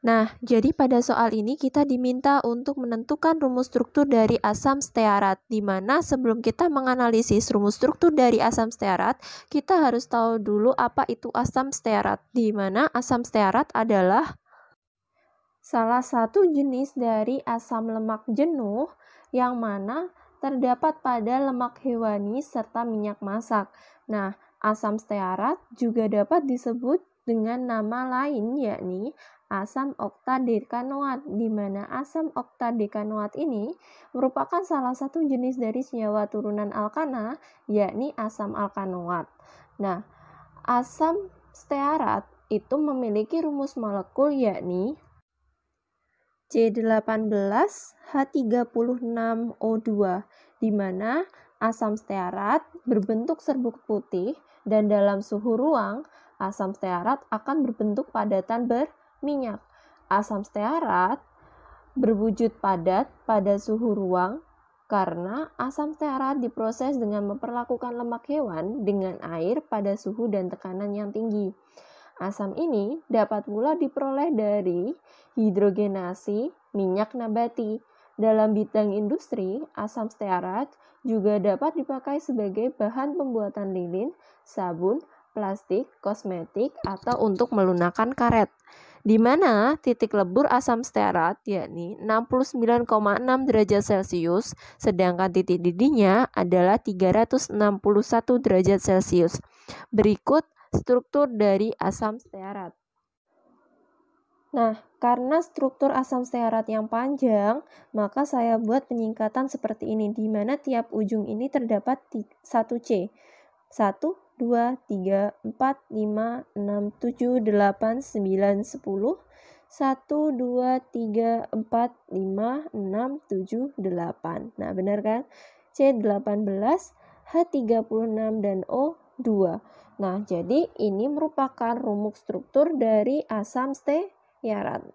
Nah, jadi pada soal ini kita diminta untuk menentukan rumus struktur dari asam stearat, di mana sebelum kita menganalisis rumus struktur dari asam stearat, kita harus tahu dulu apa itu asam stearat, di mana asam stearat adalah salah satu jenis dari asam lemak jenuh yang mana terdapat pada lemak hewani serta minyak masak. Nah, asam stearat juga dapat disebut dengan nama lain yakni asam oktadekanoat di mana asam oktadekanoat ini merupakan salah satu jenis dari senyawa turunan alkana yakni asam alkanoat. Nah, asam stearat itu memiliki rumus molekul yakni C18H36O2 di mana asam stearat berbentuk serbuk putih dan dalam suhu ruang Asam stearat akan berbentuk padatan berminyak. Asam stearat berwujud padat pada suhu ruang karena asam stearat diproses dengan memperlakukan lemak hewan dengan air pada suhu dan tekanan yang tinggi. Asam ini dapat pula diperoleh dari hidrogenasi minyak nabati. Dalam bidang industri, asam stearat juga dapat dipakai sebagai bahan pembuatan lilin, sabun, plastik, kosmetik, atau untuk melunakan karet. Di mana titik lebur asam stearat yakni 69,6 derajat Celcius, sedangkan titik didihnya adalah 361 derajat Celcius. Berikut struktur dari asam stearat. Nah, karena struktur asam stearat yang panjang, maka saya buat penyingkatan seperti ini, di mana tiap ujung ini terdapat 1C. 1 2, 3, 4, 5, 6, 7, 8, 9, 10, 1, 2, 3, 4, 5, 6, 7, 8. Nah, benar kan? C 18, H 36, dan O 2. Nah, jadi ini merupakan rumus struktur dari asam stearat.